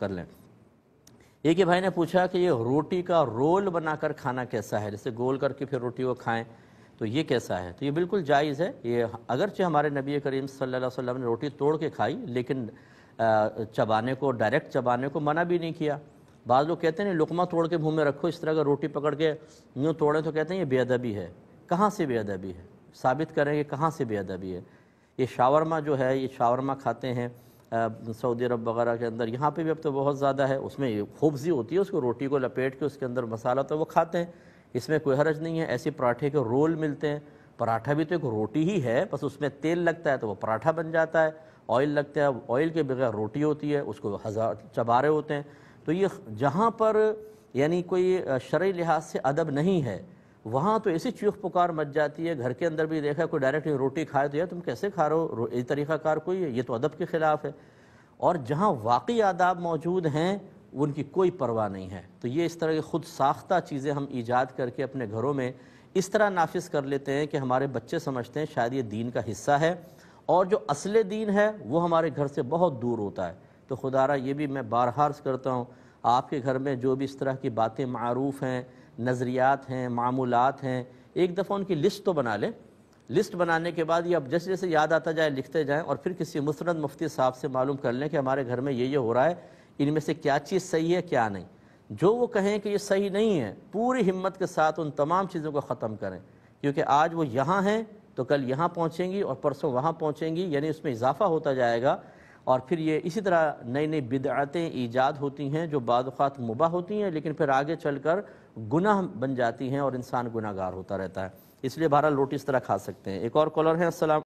कर लें एक ही भाई ने पूछा कि ये रोटी का रोल बनाकर खाना कैसा है जैसे गोल करके फिर रोटी को खाएं तो ये कैसा है तो ये बिल्कुल जायज़ है ये अगरचे हमारे नबी करीम सल्लल्लाहु अलैहि वसल्लम ने रोटी तोड़ के खाई लेकिन चबाने को डायरेक्ट चबाने को मना भी नहीं किया बाद लोग कहते हैं लुकमा तोड़ के मुँह में रखो इस तरह का रोटी पकड़ के यूँ तोड़ें तो कहते हैं ये बेअदबी है कहाँ से बेअदबी है साबित करें कि कहाँ से बेअदबी है ये शावरमा जो है ये शावरमा खाते हैं सऊदी अरब वगैरह के अंदर यहाँ पे भी अब तो बहुत ज़्यादा है उसमें खूबजी होती है उसको रोटी को लपेट के उसके अंदर मसाला तो वो खाते हैं इसमें कोई हरज नहीं है ऐसे पराठे के रोल मिलते हैं पराठा भी तो एक रोटी ही है बस उसमें तेल लगता है तो वो पराठा बन जाता है ऑयल लगता है ऑयल के बगैर रोटी होती है उसको हज़ार चबारे होते हैं तो ये जहाँ पर यानी कोई शर्य लिहाज से अदब नहीं है वहाँ तो ऐसी चीख पुकार मच जाती है घर के अंदर भी देखा कोई डायरेक्ट रोटी खाए तो यार तुम कैसे खा रहे हो ये तरीक़ाकार कोई है ये तो अदब के ख़िलाफ़ है और जहाँ वाकई आदाब मौजूद हैं उनकी कोई परवाह नहीं है तो ये इस तरह की खुद साख्ता चीज़ें हम ईजाद करके अपने घरों में इस तरह नाफिस कर लेते हैं कि हमारे बच्चे समझते हैं शायद ये दीन का हिस्सा है और जो असल दीन है वो हमारे घर से बहुत दूर होता है तो खुदारा ये भी मैं बार हार्स करता हूँ आपके घर में जो भी इस तरह की बातें मरूफ़ हैं नज़रियात हैं मामूलत हैं एक दफ़ा उनकी लिस्ट तो बना लें लिस्ट बनाने के बाद ये अब जैसे जैसे याद आता जाए लिखते जाएँ और फिर किसी मुस्रद मुफ्ती साहब से मालूम कर लें कि हमारे घर में ये ये हो रहा है इनमें से क्या चीज़ सही है क्या नहीं जो वो कहें कि ये सही नहीं है पूरी हिम्मत के साथ उन तमाम चीज़ों को ख़त्म करें क्योंकि आज वो यहाँ हैं तो कल यहाँ पहुँचेंगी और परसों वहाँ पहुँचेंगी यानी उसमें इजाफा होता जाएगा और फिर ये इसी तरह नई नई बिदअतें ईजाद होती हैं जो बाद मुबा होती हैं लेकिन फिर आगे चल कर गुनाह बन जाती हैं और इंसान गुनागार होता रहता है इसलिए बहरहाल रोटी इस तरह खा सकते हैं एक और कॉलर है असलम